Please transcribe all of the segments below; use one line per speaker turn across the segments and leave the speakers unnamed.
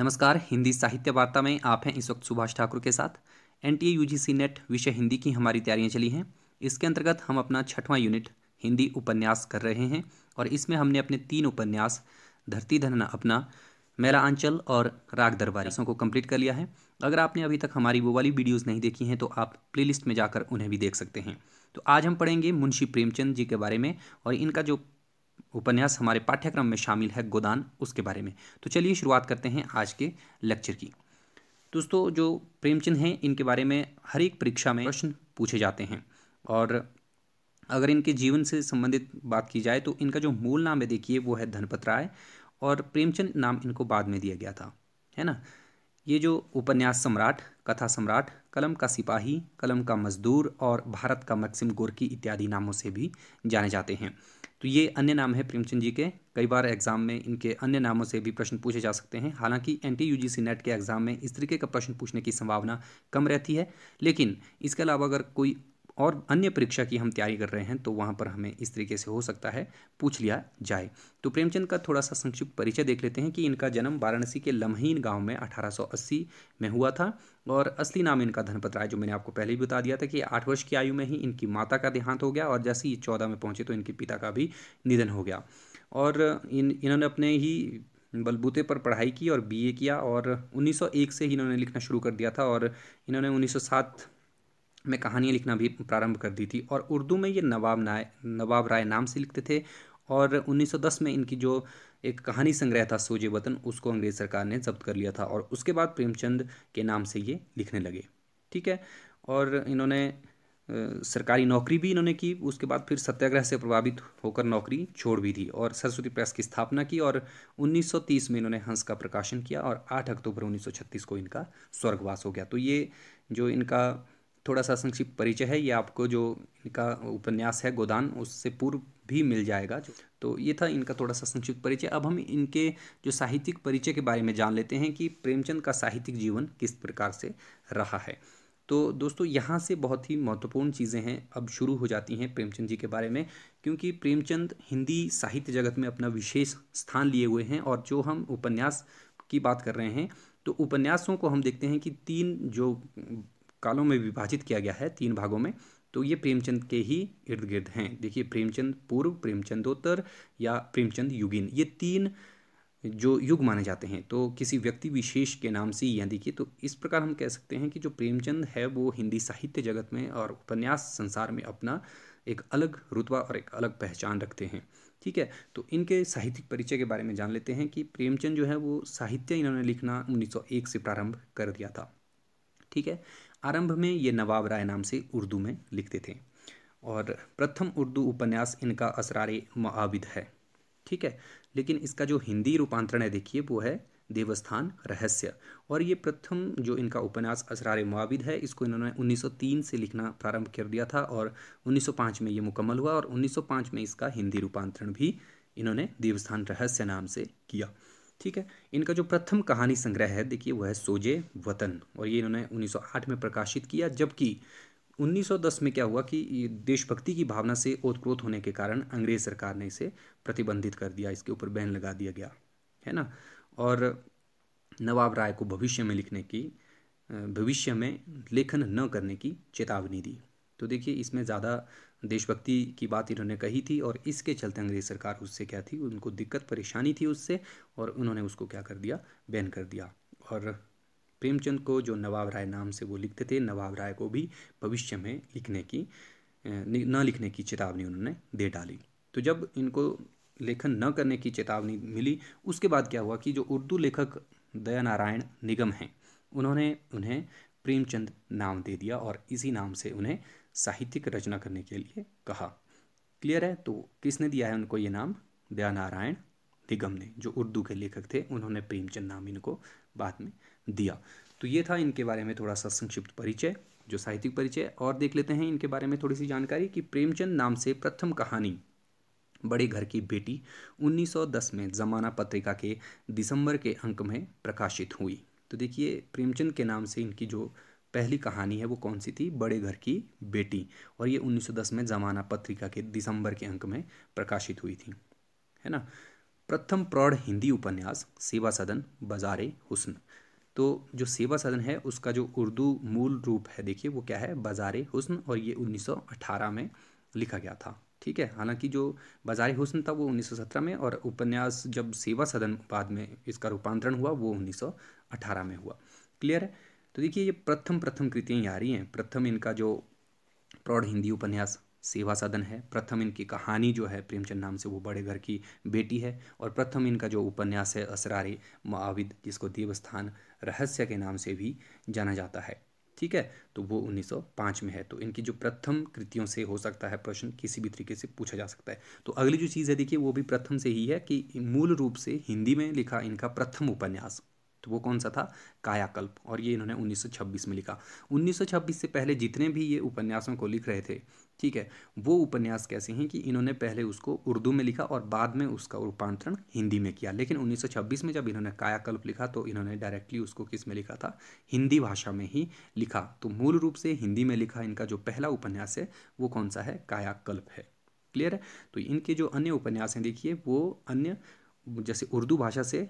नमस्कार हिंदी साहित्य वार्ता में आप हैं इस वक्त सुभाष ठाकुर के साथ एन टी सी नेट विषय हिंदी की हमारी तैयारियां चली हैं इसके अंतर्गत हम अपना छठवां यूनिट हिंदी उपन्यास कर रहे हैं और इसमें हमने अपने तीन उपन्यास धरती धन अपना मेरा आंचल और राग दरबारों को कंप्लीट कर लिया है अगर आपने अभी तक हमारी वो वाली वीडियोस नहीं देखी हैं तो आप प्लेलिस्ट में जाकर उन्हें भी देख सकते हैं तो आज हम पढ़ेंगे मुंशी प्रेमचंद जी के बारे में और इनका जो उपन्यास हमारे पाठ्यक्रम में शामिल है गोदान उसके बारे में तो चलिए शुरुआत करते हैं आज के लेक्चर की दोस्तों जो प्रेमचंद हैं इनके बारे में हर एक परीक्षा में प्रश्न पूछे जाते हैं और अगर इनके जीवन से संबंधित बात की जाए तो इनका जो मूल नाम है देखिए वो है धनपत राय और प्रेमचंद नाम इनको बाद में दिया गया था है ना ये जो उपन्यास सम्राट कथा सम्राट कलम का सिपाही कलम का मजदूर और भारत का मक्सिम गोरकी इत्यादि नामों से भी जाने जाते हैं तो ये अन्य नाम है प्रेमचंद जी के कई बार एग्जाम में इनके अन्य नामों से भी प्रश्न पूछे जा सकते हैं हालांकि N T U G C net के एग्जाम में इस तरीके का प्रश्न पूछने की संभावना कम रहती है लेकिन इसके अलावा अगर कोई और अन्य परीक्षा की हम तैयारी कर रहे हैं तो वहाँ पर हमें इस तरीके से हो सकता है पूछ लिया जाए तो प्रेमचंद का थोड़ा सा संक्षिप्त परिचय देख लेते हैं कि इनका जन्म वाराणसी के लम्हीन गाँव में 1880 में हुआ था और असली नाम इनका धनपत राय जो मैंने आपको पहले ही बता दिया था कि आठ वर्ष की आयु में ही इनकी माता का देहांत हो गया और जैसे ही चौदह में पहुँचे तो इनके पिता का भी निधन हो गया और इन इन्होंने अपने ही बलबूते पर पढ़ाई की और बीए किया और 1901 से ही इन्होंने लिखना शुरू कर दिया था और इन्होंने 1907 में कहानियाँ लिखना भी प्रारंभ कर दी थी और उर्दू में ये नवाब नाय नवाब राय नाम से लिखते थे और 1910 में इनकी जो एक कहानी संग्रह था सोजे वतन उसको अंग्रेज़ सरकार ने जब्त कर लिया था और उसके बाद प्रेमचंद के नाम से ये लिखने लगे ठीक है और इन्होंने सरकारी नौकरी भी इन्होंने की उसके बाद फिर सत्याग्रह से प्रभावित होकर नौकरी छोड़ भी दी और सरस्वती प्रेस की स्थापना की और 1930 में इन्होंने हंस का प्रकाशन किया और 8 अक्टूबर 1936 को इनका स्वर्गवास हो गया तो ये जो इनका थोड़ा सा संक्षिप्त परिचय है ये आपको जो इनका उपन्यास है गोदान उससे पूर्व भी मिल जाएगा तो ये था इनका थोड़ा सा संक्षिप्त परिचय अब हम इनके जो साहित्यिक परिचय के बारे में जान लेते हैं कि प्रेमचंद का साहित्यिक जीवन किस प्रकार से रहा है तो दोस्तों यहाँ से बहुत ही महत्वपूर्ण चीज़ें हैं अब शुरू हो जाती हैं प्रेमचंद जी के बारे में क्योंकि प्रेमचंद हिंदी साहित्य जगत में अपना विशेष स्थान लिए हुए हैं और जो हम उपन्यास की बात कर रहे हैं तो उपन्यासों को हम देखते हैं कि तीन जो कालों में विभाजित किया गया है तीन भागों में तो ये प्रेमचंद के ही इर्द गिर्द हैं देखिए प्रेमचंद पूर्व प्रेमचंदोत्तर या प्रेमचंद युगिन ये तीन जो युग माने जाते हैं तो किसी व्यक्ति विशेष के नाम से या देखिए तो इस प्रकार हम कह सकते हैं कि जो प्रेमचंद है वो हिंदी साहित्य जगत में और उपन्यास संसार में अपना एक अलग रुतबा और एक अलग पहचान रखते हैं ठीक है तो इनके साहित्यिक परिचय के बारे में जान लेते हैं कि प्रेमचंद जो है वो साहित्य इन्होंने लिखना 1901 से प्रारंभ कर दिया था ठीक है आरंभ में ये नवाब राय नाम से उर्दू में लिखते थे और प्रथम उर्दू उपन्यास इनका असरार माविद है ठीक है लेकिन इसका जो हिंदी रूपांतरण है देखिए वो है देवस्थान रहस्य और ये प्रथम जो इनका उपन्यास असरार मुआविद है इसको इन्होंने 1903 से लिखना प्रारंभ कर दिया था और 1905 में ये मुकम्मल हुआ और 1905 में इसका हिंदी रूपांतरण भी इन्होंने देवस्थान रहस्य नाम से किया ठीक है इनका जो प्रथम कहानी संग्रह है देखिए वह है सोजे वतन और ये इन्होंने 1908 में प्रकाशित किया जबकि 1910 में क्या हुआ कि देशभक्ति की भावना से ओतप्रोत होने के कारण अंग्रेज सरकार ने इसे प्रतिबंधित कर दिया इसके ऊपर बैन लगा दिया गया है ना और नवाब राय को भविष्य में लिखने की भविष्य में लेखन न करने की चेतावनी दी तो देखिए इसमें ज़्यादा देशभक्ति की बात इन्होंने कही थी और इसके चलते अंग्रेज़ सरकार उससे क्या थी उनको दिक्कत परेशानी थी उससे और उन्होंने उसको क्या कर दिया बैन कर दिया और प्रेमचंद को जो नवाब राय नाम से वो लिखते थे नवाब राय को भी भविष्य में लिखने की न लिखने की चेतावनी उन्होंने दे डाली तो जब इनको लेखन न करने की चेतावनी मिली उसके बाद क्या हुआ कि जो उर्दू लेखक दया नारायण निगम हैं उन्होंने उन्हें प्रेमचंद नाम दे दिया और इसी नाम से उन्हें साहित्यिक रचना करने के लिए कहा क्लियर है तो किसने दिया है उनको ये नाम दया नारायण निगम ने जो उर्दू के लेखक थे उन्होंने प्रेमचंद नाम इनको बाद में दिया तो ये था इनके बारे में थोड़ा सा संक्षिप्त परिचय जो साहित्यिक परिचय और देख लेते हैं इनके बारे में थोड़ी सी जानकारी कि प्रेमचंद नाम से प्रथम कहानी बड़े घर की बेटी 1910 में जमाना पत्रिका के दिसंबर के अंक में प्रकाशित हुई तो देखिए प्रेमचंद के नाम से इनकी जो पहली कहानी है वो कौन सी थी बड़े घर की बेटी और ये 1910 में जमाना पत्रिका के दिसंबर के अंक में प्रकाशित हुई थी है ना प्रथम प्रौढ़ हिंदी उपन्यास सेवा सदन बाजार हुस्न तो जो सेवा सदन है उसका जो उर्दू मूल रूप है देखिए वो क्या है बाजार हुसन और ये 1918 में लिखा गया था ठीक है हालांकि जो बाजार हुस्न था वो 1917 में और उपन्यास जब सेवा सदन बाद में इसका रूपांतरण हुआ वो 1918 में हुआ क्लियर है तो देखिए ये प्रथम प्रथम कृतियाँ आ रही हैं प्रथम इनका जो प्रौढ़ हिंदी उपन्यास सेवा सदन है प्रथम इनकी कहानी जो है प्रेमचंद नाम से वो बड़े घर की बेटी है और प्रथम इनका जो उपन्यास है असरारे माविद जिसको देवस्थान रहस्य के नाम से भी जाना जाता है ठीक है तो वो 1905 में है तो इनकी जो प्रथम कृतियों से हो सकता है प्रश्न किसी भी तरीके से पूछा जा सकता है तो अगली जो चीज़ है देखिए वो भी प्रथम से ही है कि मूल रूप से हिंदी में लिखा इनका प्रथम उपन्यास तो वो कौन सा था कायाकल्प और ये इन्होंने 1926 में लिखा 1926 से पहले जितने भी ये उपन्यासों को लिख रहे थे ठीक है वो उपन्यास कैसे हैं कि इन्होंने पहले उसको उर्दू में लिखा और बाद में उसका रूपांतरण हिंदी में किया लेकिन 1926 में जब इन्होंने कायाकल्प लिखा तो इन्होंने डायरेक्टली उसको किस में लिखा था हिंदी भाषा में ही लिखा तो मूल रूप से हिंदी में लिखा इनका जो पहला उपन्यास है वो कौन सा है कायाकल्प है क्लियर है तो इनके जो अन्य उपन्यास हैं देखिए वो अन्य जैसे उर्दू भाषा से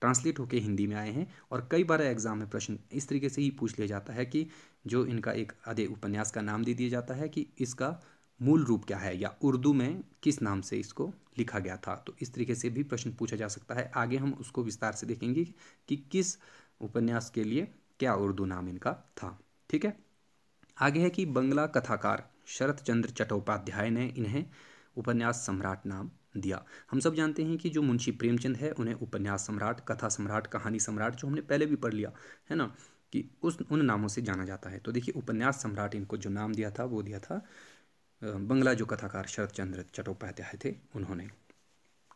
ट्रांसलेट होकर हिंदी में आए हैं और कई बार एग्ज़ाम में प्रश्न इस तरीके से ही पूछ लिया जाता है कि जो इनका एक आधे उपन्यास का नाम दे दिया जाता है कि इसका मूल रूप क्या है या उर्दू में किस नाम से इसको लिखा गया था तो इस तरीके से भी प्रश्न पूछा जा सकता है आगे हम उसको विस्तार से देखेंगे कि किस उपन्यास के लिए क्या उर्दू नाम इनका था ठीक है आगे है कि बंगला कथाकार शरत चंद्र चट्टोपाध्याय ने इन्हें उपन्यास सम्राट नाम दिया हम सब जानते हैं कि जो मुंशी प्रेमचंद है उन्हें उपन्यास सम्राट कथा सम्राट कहानी सम्राट जो हमने पहले भी पढ़ लिया है ना कि उस उन नामों से जाना जाता है तो देखिए उपन्यास सम्राट इनको जो नाम दिया था वो दिया था बंगला जो कथाकार शरद चंद्र चट्टोपाध्याय थे उन्होंने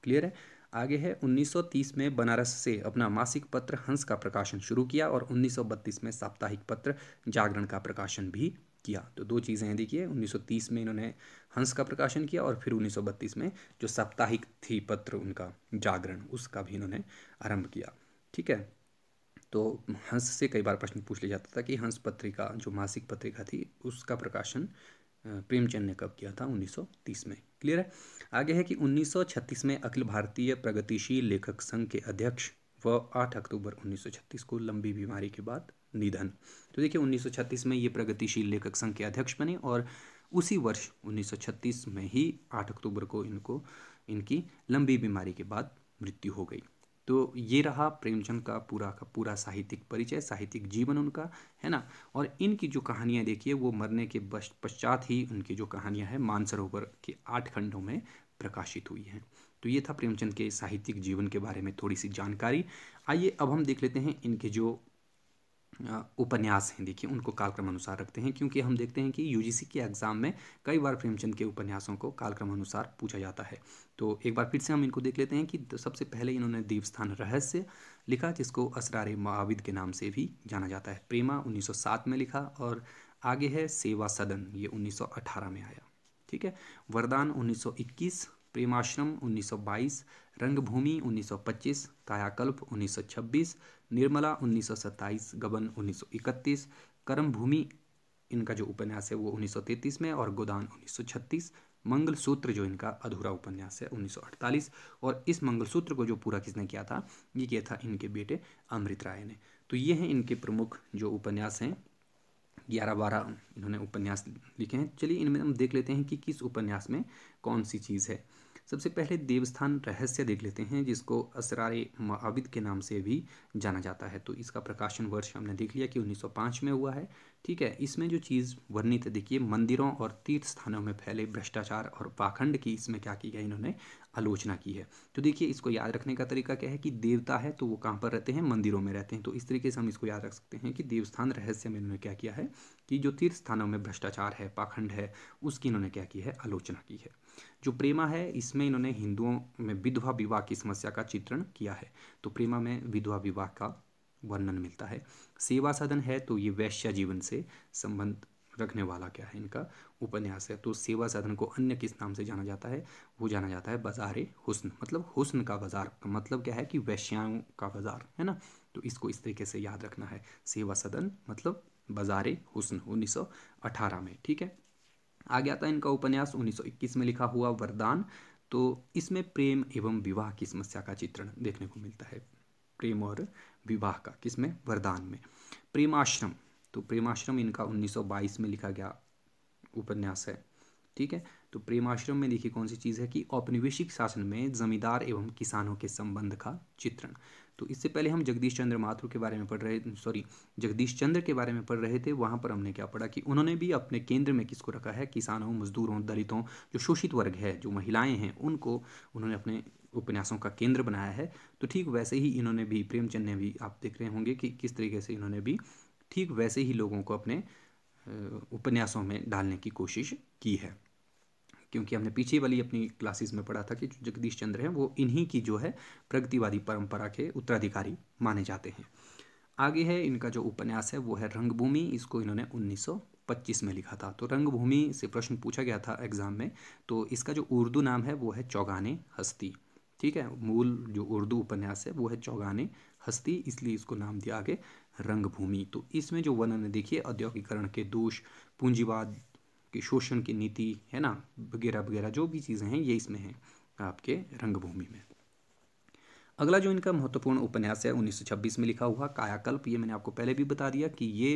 क्लियर है आगे है 1930 में बनारस से अपना मासिक पत्र हंस का प्रकाशन शुरू किया और 1932 में साप्ताहिक पत्र जागरण का प्रकाशन भी किया तो दो चीज़ें हैं देखिए 1930 में इन्होंने हंस का प्रकाशन किया और फिर 1932 में जो साप्ताहिक थी पत्र उनका जागरण उसका भी इन्होंने आरंभ किया ठीक है तो हंस से कई बार प्रश्न पूछ लिया जाता था कि हंस पत्रिका जो मासिक पत्रिका थी उसका प्रकाशन प्रेमचंद ने कब किया था 1930 में क्लियर है आगे है कि 1936 में अखिल भारतीय प्रगतिशील लेखक संघ के अध्यक्ष व 8 अक्टूबर 1936 को लंबी बीमारी के बाद निधन तो देखिए 1936 में ये प्रगतिशील लेखक संघ के अध्यक्ष बने और उसी वर्ष 1936 में ही 8 अक्टूबर को इनको इनकी लंबी बीमारी के बाद मृत्यु हो गई तो ये रहा प्रेमचंद का पूरा का पूरा साहित्यिक परिचय साहित्यिक जीवन उनका है ना और इनकी जो कहानियाँ देखिए वो मरने के पश्चात ही उनकी जो कहानियाँ हैं मानसरोवर के आठ खंडों में प्रकाशित हुई हैं तो ये था प्रेमचंद के साहित्यिक जीवन के बारे में थोड़ी सी जानकारी आइए अब हम देख लेते हैं इनके जो उपन्यास हैं देखिए उनको कालक्रम अनुसार रखते हैं क्योंकि हम देखते हैं कि यूजीसी के एग्ज़ाम में कई बार प्रेमचंद के उपन्यासों को कालक्रम अनुसार पूछा जाता है तो एक बार फिर से हम इनको देख लेते हैं कि सबसे पहले इन्होंने देवस्थान रहस्य लिखा जिसको असरार महाविद के नाम से भी जाना जाता है प्रेमा उन्नीस में लिखा और आगे है सेवा सदन ये उन्नीस में आया ठीक है वरदान उन्नीस प्रेमाश्रम 1922, रंगभूमि 1925, कायाकल्प 1926, निर्मला 1927, गबन 1931, कर्मभूमि इनका जो उपन्यास है वो 1933 में और गोदान 1936, मंगलसूत्र जो इनका अधूरा उपन्यास है 1948 और इस मंगलसूत्र को जो पूरा किसने किया था ये किया था इनके बेटे अमृत राय ने तो ये हैं इनके प्रमुख जो उपन्यास हैं ग्यारह बारह इन्होंने उपन्यास लिखे हैं चलिए इनमें हम देख लेते हैं कि किस उपन्यास में कौन सी चीज़ है सबसे पहले देवस्थान रहस्य देख लेते हैं जिसको असरार माविद के नाम से भी जाना जाता है तो इसका प्रकाशन वर्ष हमने देख लिया कि 1905 में हुआ है ठीक है इसमें जो चीज़ वर्णित है देखिए मंदिरों और तीर्थ स्थानों में फैले भ्रष्टाचार और पाखंड की इसमें क्या की गई इन्होंने आलोचना की है तो देखिए इसको याद रखने का तरीका क्या है कि देवता है तो वो कहाँ पर रहते हैं मंदिरों में रहते हैं तो इस तरीके से हम इसको याद रख सकते हैं कि देवस्थान रहस्य में इन्होंने क्या किया है कि जो तीर्थ स्थानों में भ्रष्टाचार है पाखंड है उसकी इन्होंने क्या की है आलोचना की है जो प्रेमा है इसमें इन्होंने हिंदुओं में विधवा विवाह की समस्या का चित्रण किया है तो प्रेमा में विधवा विवाह का वर्णन मिलता है सेवा साधन है तो ये वैश्य जीवन से संबंध रखने वाला क्या है इनका उपन्यास है तो सेवा साधन को अन्य किस नाम से जाना जाता है वो जाना जाता है बाजार हुस्न मतलब हुस्न का बाजार मतलब क्या है कि वैश्याओं का बाजार है ना तो इसको इस तरीके से याद रखना है सेवा सदन मतलब बाजार हुस्न उन्नीस में ठीक है आ गया था इनका उपन्यास 1921 में लिखा हुआ वरदान तो इसमें प्रेम एवं विवाह की समस्या का चित्रण देखने को मिलता है प्रेम और विवाह का किसमें वरदान में प्रेमाश्रम तो प्रेमाश्रम इनका 1922 में लिखा गया उपन्यास है ठीक है तो प्रेमाश्रम में देखिए कौन सी चीज़ है कि औपनिवेशिक शासन में जमींदार एवं किसानों के संबंध का चित्रण तो इससे पहले हम जगदीश चंद्र माथुर के बारे में पढ़ रहे सॉरी जगदीश चंद्र के बारे में पढ़ रहे थे वहाँ पर हमने क्या पढ़ा कि उन्होंने भी अपने केंद्र में किसको रखा है किसानों मजदूरों दलितों जो शोषित वर्ग है जो महिलाएं हैं उनको उन्होंने अपने उपन्यासों का केंद्र बनाया है तो ठीक वैसे ही इन्होंने भी प्रेमचंद ने भी आप देख रहे होंगे कि किस तरीके से इन्होंने भी ठीक वैसे ही लोगों को अपने उपन्यासों में डालने की कोशिश की है क्योंकि हमने पीछे वाली अपनी क्लासेस में पढ़ा था कि जगदीश चंद्र हैं वो इन्हीं की जो है प्रगतिवादी परंपरा के उत्तराधिकारी माने जाते हैं आगे है इनका जो उपन्यास है वो है रंगभूमि इसको इन्होंने 1925 में लिखा था तो रंगभूमि से प्रश्न पूछा गया था एग्ज़ाम में तो इसका जो उर्दू नाम है वो है चौगाने हस्ती ठीक है मूल जो उर्दू उपन्यास है वो है चौगाने हस्ती इसलिए इसको नाम दिया आगे रंगभूमि तो इसमें जो वर्णन देखिए औद्योगिकरण के दोष पूंजीवाद कि शोषण की नीति है ना वगैरह वगैरह जो भी चीज़ें हैं ये इसमें हैं आपके रंगभूमि में अगला जो इनका महत्वपूर्ण उपन्यास है 1926 में लिखा हुआ कायाकल्प ये मैंने आपको पहले भी बता दिया कि ये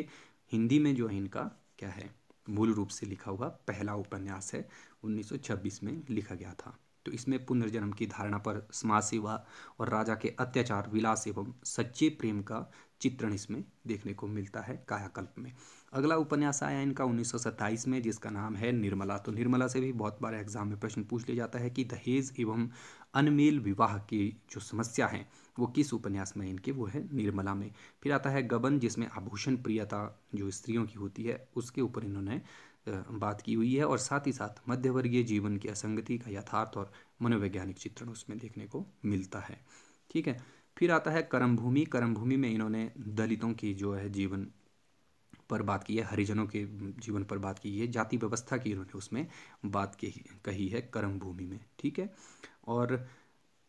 हिंदी में जो है इनका क्या है मूल रूप से लिखा हुआ पहला उपन्यास है 1926 में लिखा गया था तो इसमें पुनर्जन्म की धारणा पर समाज सेवा और राजा के अत्याचार विलास एवं सच्चे प्रेम का चित्रण इसमें देखने को मिलता है कायाकल्प में अगला उपन्यास आया इनका उन्नीस में जिसका नाम है निर्मला तो निर्मला से भी बहुत बार एग्जाम में प्रश्न पूछ लिया जाता है कि दहेज एवं अनमेल विवाह की जो समस्या है वो किस उपन्यास में इनके वो है निर्मला में फिर आता है गबन जिसमें आभूषण प्रियता जो स्त्रियों की होती है उसके ऊपर इन्होंने बात की हुई है और साथ ही साथ मध्यवर्गीय जीवन की असंगति का यथार्थ और मनोवैज्ञानिक चित्रण उसमें देखने को मिलता है ठीक है फिर आता है कर्मभूमि कर्मभूमि में इन्होंने दलितों की जो है जीवन पर बात की है हरिजनों के जीवन पर बात की है जाति व्यवस्था की इन्होंने उसमें बात कही है कर्म भूमि में ठीक है और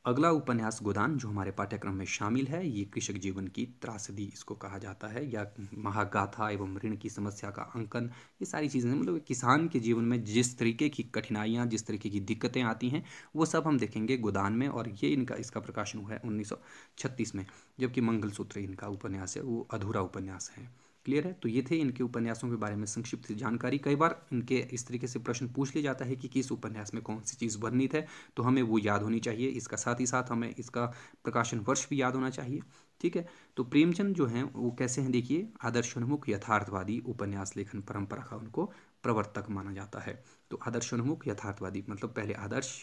अगला उपन्यास गोदान जो हमारे पाठ्यक्रम में शामिल है ये कृषक जीवन की त्रासदी इसको कहा जाता है या महागाथा एवं ऋण की समस्या का अंकन ये सारी चीज़ें मतलब किसान के जीवन में जिस तरीके की कठिनाइयाँ जिस तरीके की दिक्कतें आती हैं वो सब हम देखेंगे गोदान में और ये इनका इसका प्रकाशन हुआ है उन्नीस में जबकि मंगलसूत्र इनका उपन्यास है वो अधूरा उपन्यास है क्लियर है तो ये थे इनके उपन्यासों के बारे में संक्षिप्त जानकारी कई बार इनके इस तरीके से प्रश्न पूछ लिया जाता है कि किस उपन्यास में कौन सी चीज़ वर्णित है तो हमें वो याद होनी चाहिए इसका साथ ही साथ हमें इसका प्रकाशन वर्ष भी याद होना चाहिए ठीक है तो प्रेमचंद जो हैं वो कैसे हैं देखिए आदर्शोन्मुख यथार्थवादी उपन्यास लेखन परंपरा का उनको प्रवर्तक माना जाता है तो आदर्शोन्मुख यथार्थवादी मतलब पहले आदर्श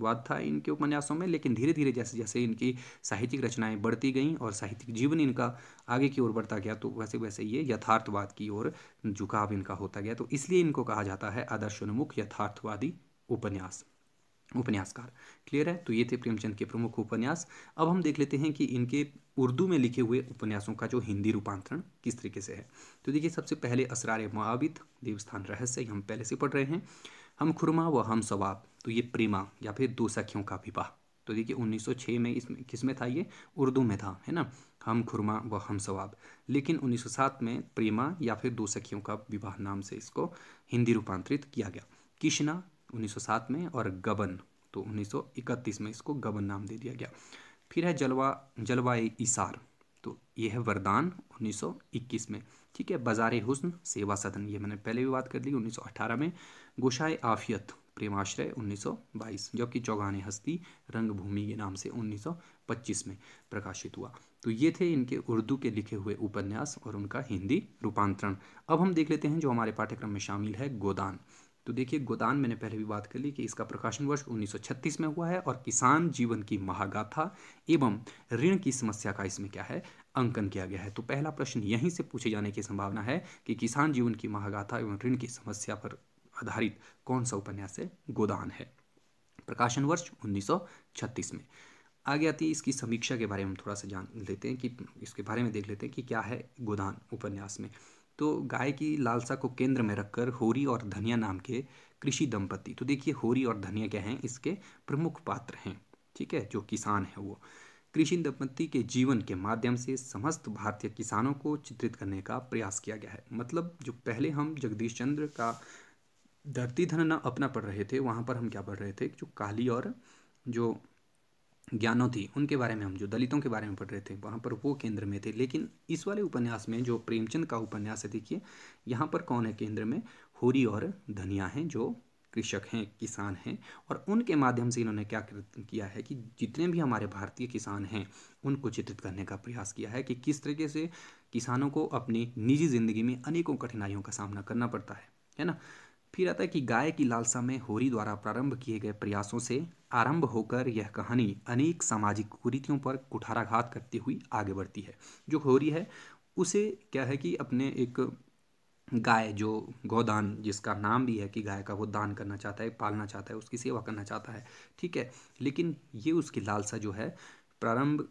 वाद था इनके उपन्यासों में लेकिन धीरे धीरे जैसे जैसे इनकी साहित्यिक रचनाएं बढ़ती गईं और साहित्यिक जीवन इनका आगे की ओर बढ़ता गया तो वैसे वैसे ये यथार्थवाद की ओर झुकाव इनका होता गया तो इसलिए इनको कहा जाता है आदर्शोन्मुख यथार्थवादी उपन्यास उपन्यासकार क्लियर है तो ये थे प्रेमचंद के प्रमुख उपन्यास अब हम देख लेते हैं कि इनके उर्दू में लिखे हुए उपन्यासों का जो हिंदी रूपांतरण किस तरीके से है तो देखिए सबसे पहले असरार मुआबिद देवस्थान रहस्य हम पहले से पढ़ रहे हैं हम खुरमा व हम सवाब तो ये प्रेमा या फिर दो सखियों का विवाह तो देखिए 1906 में इसमें किस में था ये उर्दू में था है ना हम खुरमा व हम सवाब लेकिन 1907 में प्रेमा या फिर दो सखियों का विवाह नाम से इसको हिंदी रूपांतरित किया गया किशना 1907 में और गबन तो 1931 में इसको गबन नाम दे दिया गया फिर है जलवा जलवाए इसार तो ये है वरदान 1921 में ठीक है बाजार हुस्न सेवा सदन ये मैंने पहले भी बात कर ली 1918 में गोशाए आफियत प्रेमाश्रय 1922 जबकि चौगान हस्ती रंगभूमि के नाम से 1925 में प्रकाशित हुआ तो ये थे इनके उर्दू के लिखे हुए उपन्यास और उनका हिंदी रूपांतरण अब हम देख लेते हैं जो हमारे पाठ्यक्रम में शामिल है गोदान तो देखिए गोदान मैंने पहले भी बात कर ली कि इसका प्रकाशन वर्ष 1936 में हुआ है और किसान जीवन की महागाथा एवं ऋण की समस्या का इसमें क्या है अंकन किया गया है तो पहला प्रश्न यहीं से पूछे जाने की संभावना है कि किसान जीवन की महागाथा एवं ऋण की समस्या पर आधारित कौन सा उपन्यास है गोदान है प्रकाशन वर्ष उन्नीस में आगे आती है इसकी समीक्षा के बारे में हम थोड़ा सा जान लेते हैं कि इसके बारे में देख लेते हैं कि क्या है गोदान उपन्यास में तो गाय की लालसा को केंद्र में रखकर होरी और धनिया नाम के कृषि दंपति तो देखिए होरी और धनिया क्या हैं इसके प्रमुख पात्र हैं ठीक है जो किसान है वो कृषि दंपति के जीवन के माध्यम से समस्त भारतीय किसानों को चित्रित करने का प्रयास किया गया है मतलब जो पहले हम जगदीश चंद्र का धरती धन अपना पढ़ रहे थे वहाँ पर हम क्या पढ़ रहे थे जो काली और जो ज्ञानों थी उनके बारे में हम जो दलितों के बारे में पढ़ रहे थे वहाँ पर वो केंद्र में थे लेकिन इस वाले उपन्यास में जो प्रेमचंद का उपन्यास है देखिए यहाँ पर कौन है केंद्र में होरी और धनिया हैं जो कृषक हैं किसान हैं और उनके माध्यम से इन्होंने क्या किया है कि जितने भी हमारे भारतीय किसान हैं उनको चित्रित करने का प्रयास किया है कि किस तरीके से किसानों को अपनी निजी ज़िंदगी में अनेकों कठिनाइयों का सामना करना पड़ता है है ना फिर आता है कि गाय की लालसा में होरी द्वारा प्रारंभ किए गए प्रयासों से आरंभ होकर यह कहानी अनेक सामाजिक कुरीतियों पर कुठाराघात करती हुई आगे बढ़ती है जो होरी है उसे क्या है कि अपने एक गाय जो गौदान जिसका नाम भी है कि गाय का वो दान करना चाहता है पालना चाहता है उसकी सेवा करना चाहता है ठीक है लेकिन ये उसकी लालसा जो है प्रारंभ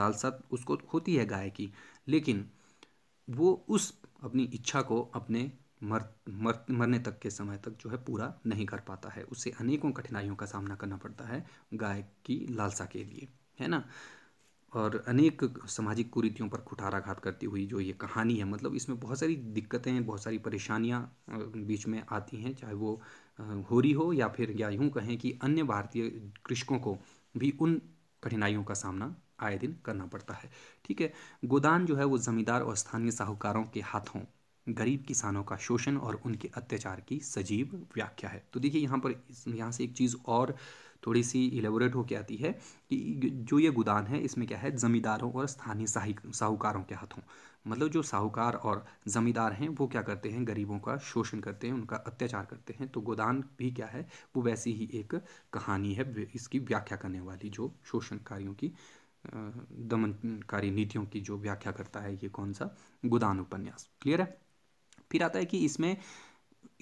लालसा उसको होती है गाय की लेकिन वो उस अपनी इच्छा को अपने मर मर मरने तक के समय तक जो है पूरा नहीं कर पाता है उससे अनेकों कठिनाइयों का सामना करना पड़ता है गाय की लालसा के लिए है ना और अनेक सामाजिक कुरीतियों पर कुठाराघात करती हुई जो ये कहानी है मतलब इसमें बहुत सारी दिक्कतें बहुत सारी परेशानियाँ बीच में आती हैं चाहे वो होरी हो या फिर या यूँ कहें कि अन्य भारतीय कृषकों को भी उन कठिनाइयों का सामना आए दिन करना पड़ता है ठीक है गोदान जो है वो ज़मींदार और स्थानीय साहूकारों के हाथों गरीब किसानों का शोषण और उनके अत्याचार की सजीव व्याख्या है तो देखिए यहाँ पर यहाँ से एक चीज़ और थोड़ी सी इलेबोरेट होकर आती है कि जो ये गोदान है इसमें क्या है ज़मींदारों और स्थानीय साहूकारों के हाथों मतलब जो साहूकार और ज़मींदार हैं वो क्या करते हैं गरीबों का शोषण करते हैं उनका अत्याचार करते हैं तो गोदान भी क्या है वो वैसी ही एक कहानी है इसकी व्याख्या करने वाली जो शोषणकारियों की दमनकारी नीतियों की जो व्याख्या करता है ये कौन सा गोदान उपन्यास क्लियर है फिर आता है कि इसमें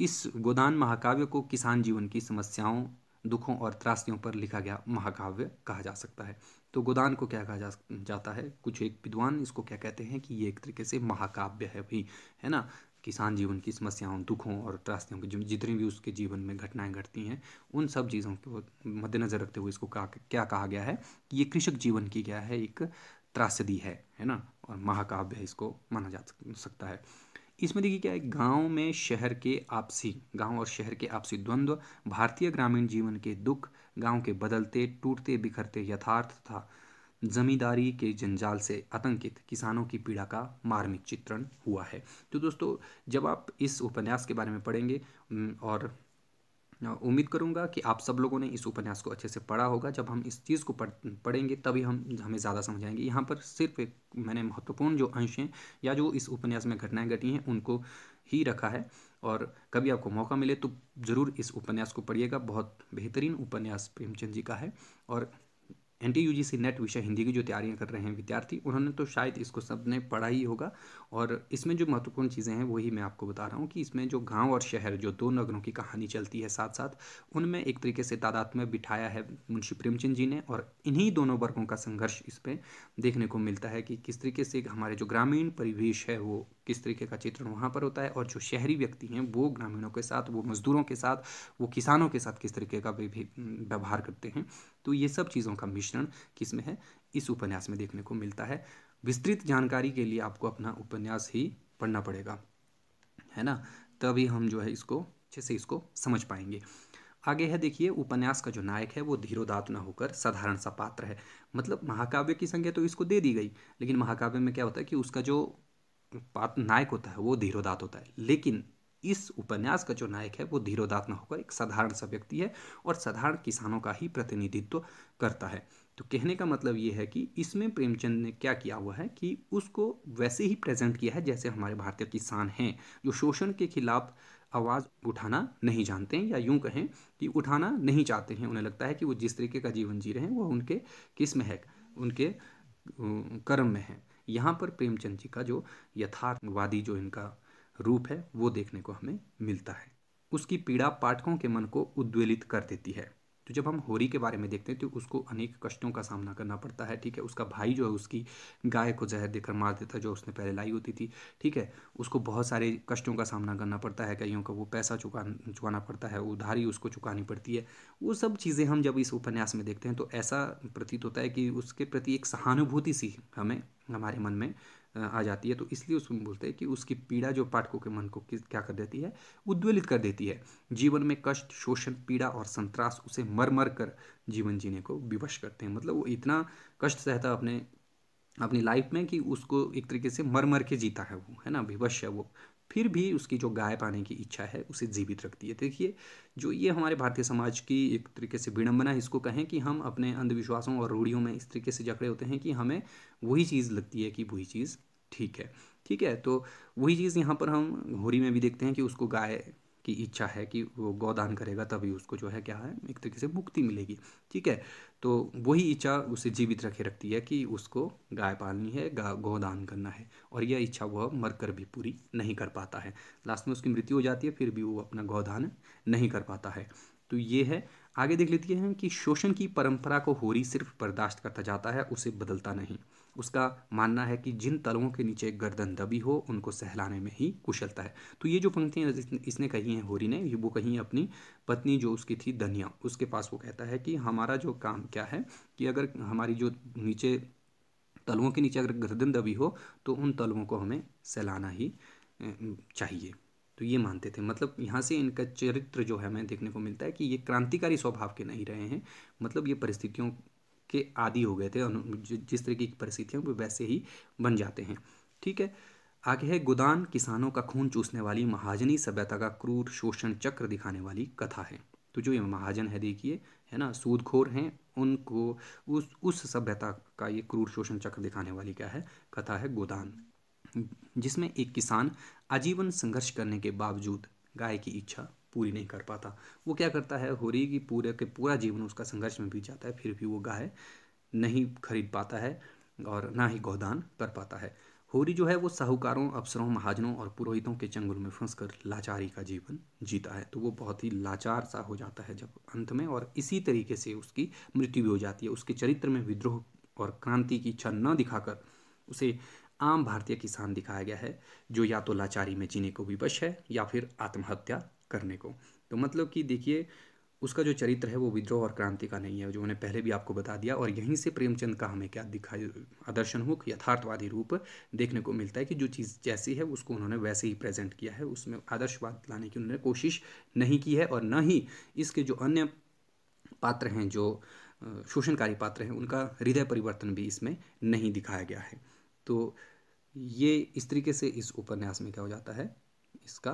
इस गोदान महाकाव्य को किसान जीवन की समस्याओं दुखों और त्रासदियों पर लिखा गया महाकाव्य कहा जा सकता है तो गोदान को क्या कहा जा जाता है कुछ एक विद्वान इसको क्या कहते हैं कि ये एक तरीके से महाकाव्य है भाई है ना किसान जीवन की समस्याओं दुखों और त्रासदियों की जितनी भी उसके जीवन में घटनाएं घटती हैं उन सब चीज़ों को मद्देनज़र रखते हुए इसको कहा क्या कहा गया है कि ये कृषक जीवन की क्या है एक त्रासदी है है ना और महाकाव्य इसको माना जा सकता है इसमें देखिए क्या है गांव में शहर के आपसी गांव और शहर के आपसी द्वंद्व भारतीय ग्रामीण जीवन के दुख गांव के बदलते टूटते बिखरते यथार्थ था जमींदारी के जंजाल से आतंकित किसानों की पीड़ा का मार्मिक चित्रण हुआ है तो दोस्तों जब आप इस उपन्यास के बारे में पढ़ेंगे और उम्मीद करूँगा कि आप सब लोगों ने इस उपन्यास को अच्छे से पढ़ा होगा जब हम इस चीज़ को पढ़ पढ़ेंगे तभी हम हमें ज़्यादा समझ आएंगे यहाँ पर सिर्फ एक मैंने महत्वपूर्ण जो अंश हैं या जो इस उपन्यास में घटनाएं घटी हैं उनको ही रखा है और कभी आपको मौका मिले तो ज़रूर इस उपन्यास को पढ़िएगा बहुत बेहतरीन उपन्यास प्रेमचंद जी का है और N T U G C NET विषय हिंदी की जो तैयारियां कर रहे हैं विद्यार्थी उन्होंने तो शायद इसको सब ने पढ़ा ही होगा और इसमें जो महत्वपूर्ण चीज़ें हैं वही मैं आपको बता रहा हूँ कि इसमें जो गांव और शहर जो दो नगरों की कहानी चलती है साथ साथ उनमें एक तरीके से तादाद में बिठाया है मुंशी प्रेमचंद जी ने और इन्हीं दोनों वर्गों का संघर्ष इस पर देखने को मिलता है कि किस तरीके से हमारे जो ग्रामीण परिवेश है वो किस तरीके का चित्रण वहाँ पर होता है और जो शहरी व्यक्ति हैं वो ग्रामीणों के साथ वो मजदूरों के साथ वो किसानों के साथ किस तरीके का व्यवहार करते हैं तो ये सब चीज़ों का मिश्रण किस में है इस उपन्यास में देखने को मिलता है विस्तृत जानकारी के लिए आपको अपना उपन्यास ही पढ़ना पड़ेगा है ना तभी हम जो है इसको अच्छे से इसको समझ पाएंगे आगे है देखिए उपन्यास का जो नायक है वो धीरोदात न होकर साधारण सा पात्र है मतलब महाकाव्य की संज्ञा तो इसको दे दी गई लेकिन महाकाव्य में क्या होता है कि उसका जो पात्र नायक होता है वो धीरोदात होता है लेकिन इस उपन्यास का जो नायक है वो धीरोदात ना होकर एक साधारण सा व्यक्ति है और साधारण किसानों का ही प्रतिनिधित्व करता है तो कहने का मतलब ये है कि इसमें प्रेमचंद ने क्या किया हुआ है कि उसको वैसे ही प्रेजेंट किया है जैसे हमारे भारतीय किसान हैं जो शोषण के खिलाफ आवाज़ उठाना नहीं जानते हैं या यूं कहें कि उठाना नहीं चाहते हैं उन्हें लगता है कि वो जिस तरीके का जीवन जी रहे हैं वो उनके किस में है उनके कर्म में है यहाँ पर प्रेमचंद जी का जो यथार्थवादी जो इनका रूप है वो देखने को हमें मिलता है उसकी पीड़ा पाठकों के मन को उद्वेलित कर देती है तो जब हम होरी के बारे में देखते हैं तो उसको अनेक कष्टों का सामना करना पड़ता है ठीक है उसका भाई जो है उसकी गाय को जहर देकर मार देता है जो उसने पहले लाई होती थी ठीक है उसको बहुत सारे कष्टों का सामना करना पड़ता है कईयों का वो पैसा चुका चुकाना पड़ता है उधारी उसको चुकानी पड़ती है वो सब चीज़ें हम जब इस उपन्यास में देखते हैं तो ऐसा प्रतीत होता है कि उसके प्रति एक सहानुभूति सी हमें हमारे मन में आ जाती है तो इसलिए उसको बोलते हैं कि उसकी पीड़ा जो पाठकों के मन को क्या कर देती है उद्वेलित कर देती है जीवन में कष्ट शोषण पीड़ा और संतरास उसे मर मर कर जीवन जीने को विवश करते हैं मतलब वो इतना कष्ट सहता अपने अपनी लाइफ में कि उसको एक तरीके से मर मर के जीता है वो है ना विवश है वो फिर भी उसकी जो गाय पाने की इच्छा है उसे जीवित रखती है देखिए जो ये हमारे भारतीय समाज की एक तरीके से विडम्बना है इसको कहें कि हम अपने अंधविश्वासों और रूढ़ियों में इस तरीके से जकड़े होते हैं कि हमें वही चीज़ लगती है कि वही चीज़ ठीक है ठीक है तो वही चीज़ यहाँ पर हम घोरी में भी देखते हैं कि उसको गाय की इच्छा है कि वो गौदान करेगा तभी उसको जो है क्या है एक तरीके से मुक्ति मिलेगी ठीक है तो वही इच्छा उसे जीवित रखे रखती है कि उसको गाय पालनी है गौदान करना है और यह इच्छा वह मर कर भी पूरी नहीं कर पाता है लास्ट में उसकी मृत्यु हो जाती है फिर भी वो अपना गौदान नहीं कर पाता है तो ये है आगे देख लेती हैं कि शोषण की परंपरा को होरी सिर्फ बर्दाश्त करता जाता है उसे बदलता नहीं उसका मानना है कि जिन तलवों के नीचे गर्दन दबी हो उनको सहलाने में ही कुशलता है तो ये जो पंक्तियाँ इसने कही हैं होरी ने वो कही अपनी पत्नी जो उसकी थी धनिया उसके पास वो कहता है कि हमारा जो काम क्या है कि अगर हमारी जो नीचे तलवों के नीचे अगर गर्दन दबी हो तो उन तलवों को हमें सहलाना ही चाहिए तो ये मानते थे मतलब यहाँ से इनका चरित्र जो है हमें देखने को मिलता है कि ये क्रांतिकारी स्वभाव के नहीं रहे हैं मतलब ये परिस्थितियों के आदि हो गए थे जिस तरह की परिस्थितियाँ वो वैसे ही बन जाते हैं ठीक है आगे है गोदान किसानों का खून चूसने वाली महाजनी सभ्यता का क्रूर शोषण चक्र दिखाने वाली कथा है तो जो ये महाजन है देखिए है ना सूदखोर हैं उनको उस उस सभ्यता का ये क्रूर शोषण चक्र दिखाने वाली क्या है कथा है गोदान जिसमें एक किसान आजीवन संघर्ष करने के बावजूद गाय की इच्छा पूरी नहीं कर पाता वो क्या करता है होरी की पूरे के पूरा जीवन उसका संघर्ष में बीत जाता है फिर भी वो गाय नहीं खरीद पाता है और ना ही गोदान कर पाता है होरी जो है वो साहूकारों अफसरों महाजनों और पुरोहितों के चंगुल में कर लाचारी का जीवन जीता है तो वो बहुत ही लाचार सा हो जाता है जब अंत में और इसी तरीके से उसकी मृत्यु भी हो जाती है उसके चरित्र में विद्रोह और क्रांति की इच्छा न दिखाकर उसे आम भारतीय किसान दिखाया गया है जो या तो लाचारी में जीने को विवश है या फिर आत्महत्या करने को तो मतलब कि देखिए उसका जो चरित्र है वो विद्रोह और क्रांति का नहीं है जो मैंने पहले भी आपको बता दिया और यहीं से प्रेमचंद का हमें क्या दिखा आदर्शनमुख यथार्थवादी रूप देखने को मिलता है कि जो चीज़ जैसी है उसको उन्होंने वैसे ही प्रेजेंट किया है उसमें आदर्शवाद लाने की उन्होंने कोशिश नहीं की है और न ही इसके जो अन्य पात्र हैं जो शोषणकारी पात्र हैं उनका हृदय परिवर्तन भी इसमें नहीं दिखाया गया है तो ये इस तरीके से इस उपन्यास में क्या हो जाता है इसका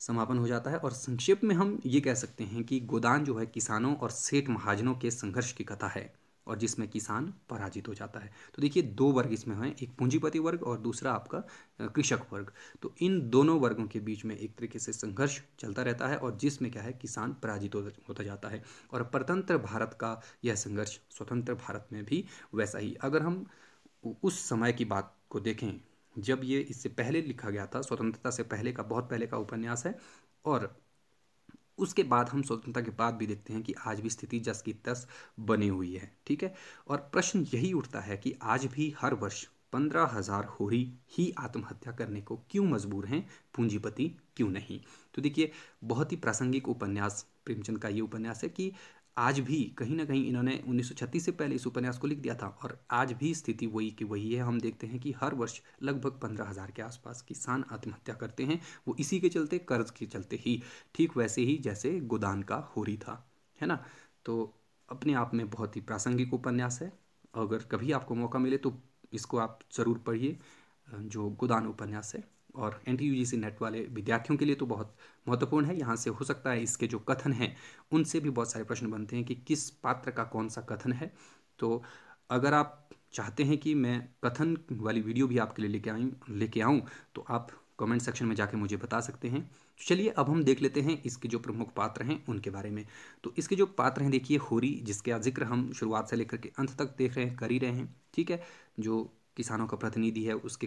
समापन हो जाता है और संक्षेप में हम ये कह सकते हैं कि गोदान जो है किसानों और सेठ महाजनों के संघर्ष की कथा है और जिसमें किसान पराजित हो जाता है तो देखिए दो वर्ग इसमें हैं एक पूंजीपति वर्ग और दूसरा आपका कृषक वर्ग तो इन दोनों वर्गों के बीच में एक तरीके से संघर्ष चलता रहता है और जिसमें क्या है किसान पराजित होता जाता है और परतंत्र भारत का यह संघर्ष स्वतंत्र भारत में भी वैसा ही अगर हम उस समय की बात को देखें जब ये इससे पहले लिखा गया था स्वतंत्रता से पहले का बहुत पहले का उपन्यास है और उसके बाद हम स्वतंत्रता के बाद भी देखते हैं कि आज भी स्थिति जस की तस बनी हुई है ठीक है और प्रश्न यही उठता है कि आज भी हर वर्ष पंद्रह हजार होरी ही आत्महत्या करने को क्यों मजबूर हैं पूंजीपति क्यों नहीं तो देखिए बहुत ही प्रासंगिक उपन्यास प्रेमचंद का ये उपन्यास है कि आज भी कहीं ना कहीं इन्होंने 1936 से पहले इस उपन्यास को लिख दिया था और आज भी स्थिति वही की वही है हम देखते हैं कि हर वर्ष लगभग पंद्रह हज़ार के आसपास किसान आत्महत्या करते हैं वो इसी के चलते कर्ज के चलते ही ठीक वैसे ही जैसे गोदान का होरी था है ना तो अपने आप में बहुत ही प्रासंगिक उपन्यास है अगर कभी आपको मौका मिले तो इसको आप ज़रूर पढ़िए जो गोदान उपन्यास है और एन टी नेट वाले विद्यार्थियों के लिए तो बहुत महत्वपूर्ण है यहाँ से हो सकता है इसके जो कथन हैं उनसे भी बहुत सारे प्रश्न बनते हैं कि किस पात्र का कौन सा कथन है तो अगर आप चाहते हैं कि मैं कथन वाली वीडियो भी आपके लिए लेके आई लेके आऊँ तो आप कमेंट सेक्शन में जाके मुझे बता सकते हैं तो चलिए अब हम देख लेते हैं इसके जो प्रमुख पात्र हैं उनके बारे में तो इसके जो पात्र हैं देखिए होरी जिसके जिक्र हम शुरुआत से लेकर के अंत तक देख रहे हैं कर ही रहे हैं ठीक है जो किसानों का प्रतिनिधि है उसके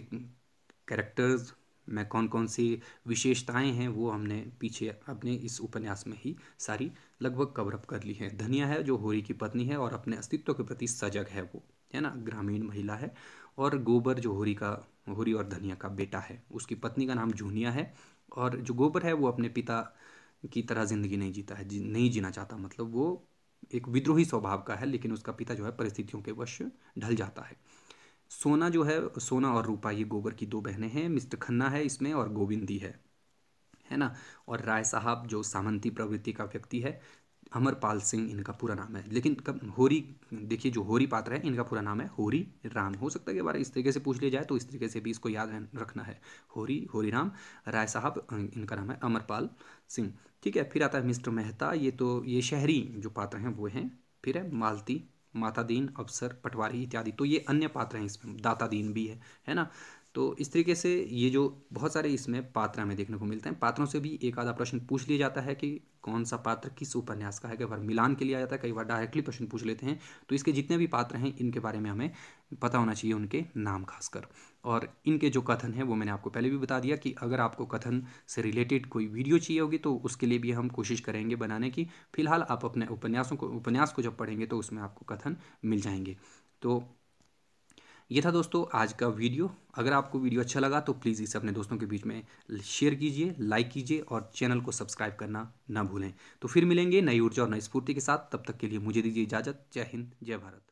कैरेक्टर्स में कौन कौन सी विशेषताएं हैं वो हमने पीछे अपने इस उपन्यास में ही सारी लगभग कवरअप कर ली है धनिया है जो होरी की पत्नी है और अपने अस्तित्व के प्रति सजग है वो है ना ग्रामीण महिला है और गोबर जो होरी का होरी और धनिया का बेटा है उसकी पत्नी का नाम जूनिया है और जो गोबर है वो अपने पिता की तरह ज़िंदगी नहीं जीता है जी, नहीं जीना चाहता मतलब वो एक विद्रोही स्वभाव का है लेकिन उसका पिता जो है परिस्थितियों के वश ढल जाता है सोना जो है सोना और रूपा ये गोबर की दो बहनें हैं मिस्टर खन्ना है इसमें और गोविंदी है है ना और राय साहब जो सामंती प्रवृत्ति का व्यक्ति है अमरपाल सिंह इनका पूरा नाम है लेकिन कब होरी देखिए जो होरी पात्र है इनका पूरा नाम है होरी राम हो सकता है कि बार इस तरीके से पूछ लिया जाए तो इस तरीके से भी इसको याद रखना है होरी होरी राम राय साहब इनका नाम है अमरपाल सिंह ठीक है फिर आता है मिस्टर मेहता ये तो ये शहरी जो पात्र हैं वो हैं फिर है मालती माता दीन अफसर पटवारी इत्यादि तो ये अन्य पात्र हैं इसमें दाता दीन भी है है ना तो इस तरीके से ये जो बहुत सारे इसमें पात्र हमें देखने को मिलते हैं पात्रों से भी एक आधा प्रश्न पूछ लिया जाता है कि कौन सा पात्र किस उपन्यास का है कई बार मिलान के लिए आ जाता है कई बार डायरेक्टली प्रश्न पूछ लेते हैं तो इसके जितने भी पात्र हैं इनके बारे में हमें पता होना चाहिए उनके नाम खासकर और इनके जो कथन है वो मैंने आपको पहले भी बता दिया कि अगर आपको कथन से रिलेटेड कोई वीडियो चाहिए होगी तो उसके लिए भी हम कोशिश करेंगे बनाने की फिलहाल आप अपने उपन्यासों को उपन्यास को जब पढ़ेंगे तो उसमें आपको कथन मिल जाएंगे तो ये था दोस्तों आज का वीडियो अगर आपको वीडियो अच्छा लगा तो प्लीज़ इसे अपने दोस्तों के बीच में शेयर कीजिए लाइक कीजिए और चैनल को सब्सक्राइब करना ना भूलें तो फिर मिलेंगे नई ऊर्जा और नई स्फूर्ति के साथ तब तक के लिए मुझे दीजिए इजाज़त जय हिंद जय भारत